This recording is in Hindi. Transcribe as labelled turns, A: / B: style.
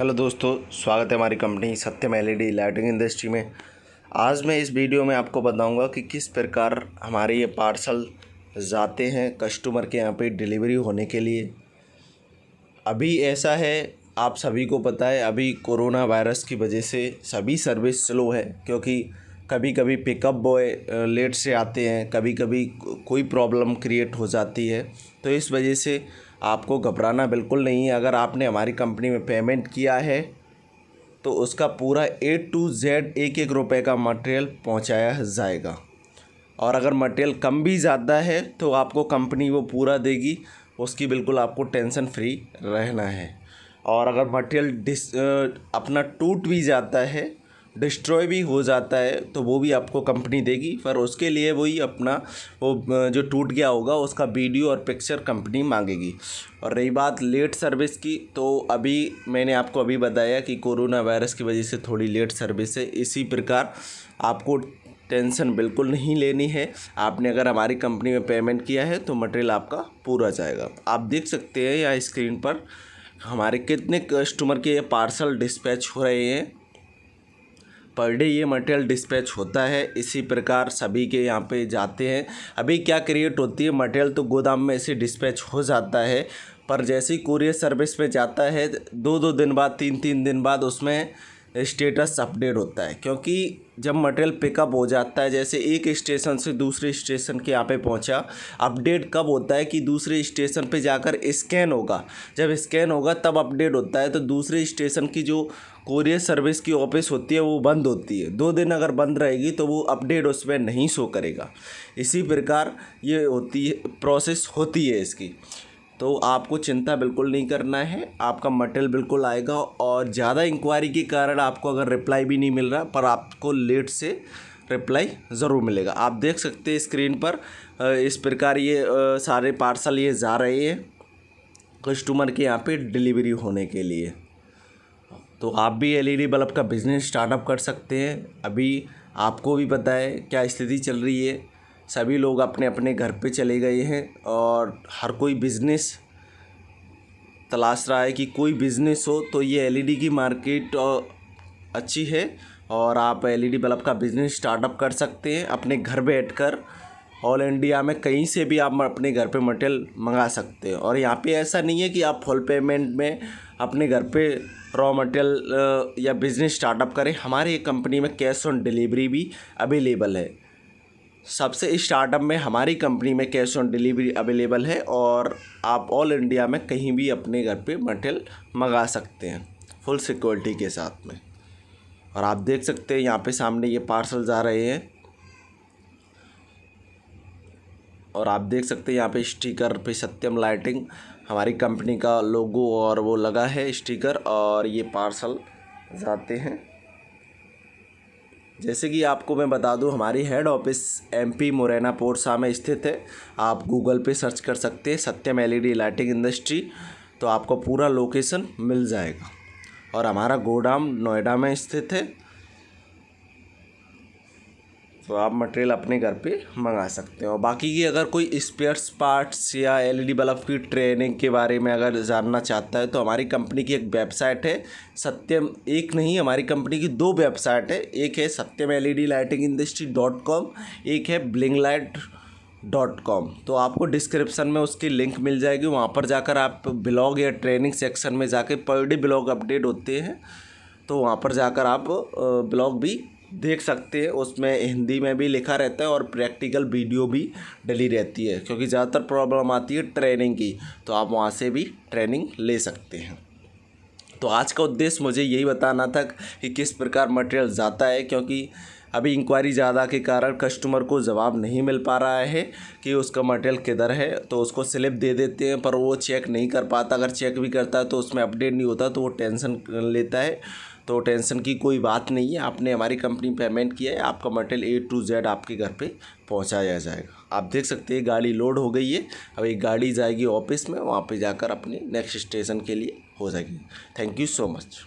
A: हेलो दोस्तों स्वागत है हमारी company Satyam LED lighting industry में आज मैं इस वीडियो में आपको बताऊंगा कि किस प्रकार हमारे ये पार्सल जाते हैं कस्टमर के यहाँ पे डिलीवरी होने के लिए अभी ऐसा है आप सभी को पता है अभी कोरोना वायरस की वजह से सभी सर्विस स्लो है क्योंकि कभी कभी पिकअप बॉय लेट से आते हैं कभी कभी कोई प्रॉब्लम क्रिएट हो जाती है तो इस वजह से आपको घबराना बिल्कुल नहीं है अगर आपने हमारी कंपनी में पेमेंट किया है तो उसका पूरा ए टू जेड एक एक रुपए का मटेरियल पहुंचाया जाएगा और अगर मटेरियल कम भी ज़्यादा है तो आपको कंपनी वो पूरा देगी उसकी बिल्कुल आपको टेंशन फ्री रहना है और अगर मटेरियल डिस अपना टूट भी जाता है डिस्ट्रॉय भी हो जाता है तो वो भी आपको कंपनी देगी पर उसके लिए वही अपना वो जो टूट गया होगा उसका वीडियो और पिक्चर कंपनी मांगेगी और रही बात लेट सर्विस की तो अभी मैंने आपको अभी बताया कि कोरोना वायरस की वजह से थोड़ी लेट सर्विस है इसी प्रकार आपको टेंशन बिल्कुल नहीं लेनी है आपने अगर हमारी कंपनी में पेमेंट किया है तो मटेरियल आपका पूरा जाएगा आप देख सकते हैं यहाँ स्क्रीन पर हमारे कितने कस्टमर के पार्सल डिस्पैच हो रहे हैं पर डे ये मटेरियल डिस्पैच होता है इसी प्रकार सभी के यहाँ पे जाते हैं अभी क्या क्रिएट होती है मटेरियल तो गोदाम में ऐसे डिस्पैच हो जाता है पर जैसे ही कुरियर सर्विस पे जाता है दो दो दिन बाद तीन तीन दिन बाद उसमें स्टेटस अपडेट होता है क्योंकि जब मटेरियल पिकअप हो जाता है जैसे एक स्टेशन से दूसरे स्टेशन के यहाँ पे पहुँचा अपडेट कब होता है कि दूसरे स्टेशन पे जाकर स्कैन होगा जब स्कैन होगा तब अपडेट होता है तो दूसरे स्टेशन की जो कोरियर सर्विस की ऑफिस होती है वो बंद होती है दो दिन अगर बंद रहेगी तो वो अपडेट उस पर नहीं शो करेगा इसी प्रकार ये होती है प्रोसेस होती है इसकी तो आपको चिंता बिल्कुल नहीं करना है आपका मटेरियल बिल्कुल आएगा और ज़्यादा इंक्वायरी के कारण आपको अगर रिप्लाई भी नहीं मिल रहा पर आपको लेट से रिप्लाई ज़रूर मिलेगा आप देख सकते हैं स्क्रीन पर इस प्रकार ये सारे पार्सल ये जा रहे हैं कस्टमर के यहाँ पे डिलीवरी होने के लिए तो आप भी एलईडी बल्ब e का बिज़नेस स्टार्टअप कर सकते हैं अभी आपको भी पता है क्या स्थिति चल रही है सभी लोग अपने अपने घर पे चले गए हैं और हर कोई बिज़नेस तलाश रहा है कि कोई बिज़नेस हो तो ये एलईडी e की मार्केट अच्छी है और आप एलईडी बल्ब e का बिज़नेस स्टार्टअप कर सकते हैं अपने घर बैठकर ऑल इंडिया में कहीं से भी आप अपने घर पे मटेरियल मंगा सकते हैं और यहाँ पे ऐसा नहीं है कि आप फुल पेमेंट में अपने घर पे रॉ मटेरियल या बिज़नेस स्टार्टअप करें हमारे कंपनी में कैश ऑन डिलीवरी भी अवेलेबल है सबसे स्टार्टअप में हमारी कंपनी में कैश ऑन डिलीवरी अवेलेबल है और आप ऑल इंडिया में कहीं भी अपने घर पे मटेरियल मंगा सकते हैं फुल सिक्योरिटी के साथ में और आप देख सकते हैं यहाँ पे सामने ये पार्सल जा रहे हैं और आप देख सकते हैं यहाँ पे स्टिकर पे सत्यम लाइटिंग हमारी कंपनी का लोगो और वो लगा है स्टिकर और ये पार्सल जाते हैं जैसे कि आपको मैं बता दूं हमारी head office MP Morena Porsa में स्थित है आप गूगल पे सर्च कर सकते हैं सत्यम एलईडी लाइटिंग इंडस्ट्री तो आपको पूरा लोकेशन मिल जाएगा और हमारा गोडाम नोएडा में स्थित है तो आप मटेरियल अपने घर पे मंगा सकते हो बाकी की अगर कोई स्पेयर्स पार्ट्स या एलईडी बल्ब e की ट्रेनिंग के बारे में अगर जानना चाहता है तो हमारी कंपनी की एक वेबसाइट है सत्यम एक नहीं हमारी कंपनी की दो वेबसाइट है एक है Satyam L lighting industry dot com एक है ब्लिंग लाइट डॉट कॉम तो आपको डिस्क्रिप्शन में उसकी लिंक मिल जाएगी वहाँ पर जाकर आप ब्लॉग या ट्रेनिंग सेक्शन में जाकर पर डे ब्लॉग अपडेट होते हैं तो वहाँ पर जाकर आप ब्लॉग भी देख सकते हैं उसमें हिंदी में भी लिखा रहता है और प्रैक्टिकल वीडियो भी डली रहती है क्योंकि ज़्यादातर प्रॉब्लम आती है ट्रेनिंग की तो आप वहाँ से भी ट्रेनिंग ले सकते हैं तो आज का उद्देश्य मुझे यही बताना था कि किस प्रकार मटेरियल जाता है क्योंकि अभी इंक्वायरी ज़्यादा के कारण कस्टमर को जवाब नहीं मिल पा रहा है कि उसका मटेरियल किधर है तो उसको स्लिप दे देते हैं पर वो चेक नहीं कर पाता अगर चेक भी करता है तो उसमें अपडेट नहीं होता तो वो टेंशन लेता है तो टेंशन की कोई बात नहीं है आपने हमारी कंपनी पेमेंट किया है आपका मटेरियल ए टू जेड आपके घर पे पहुंचाया जाएगा आप देख सकते हैं गाड़ी लोड हो गई है अब एक गाड़ी जाएगी ऑफिस में वहाँ पे जाकर अपने नेक्स्ट स्टेशन के लिए हो जाएगी थैंक यू सो मच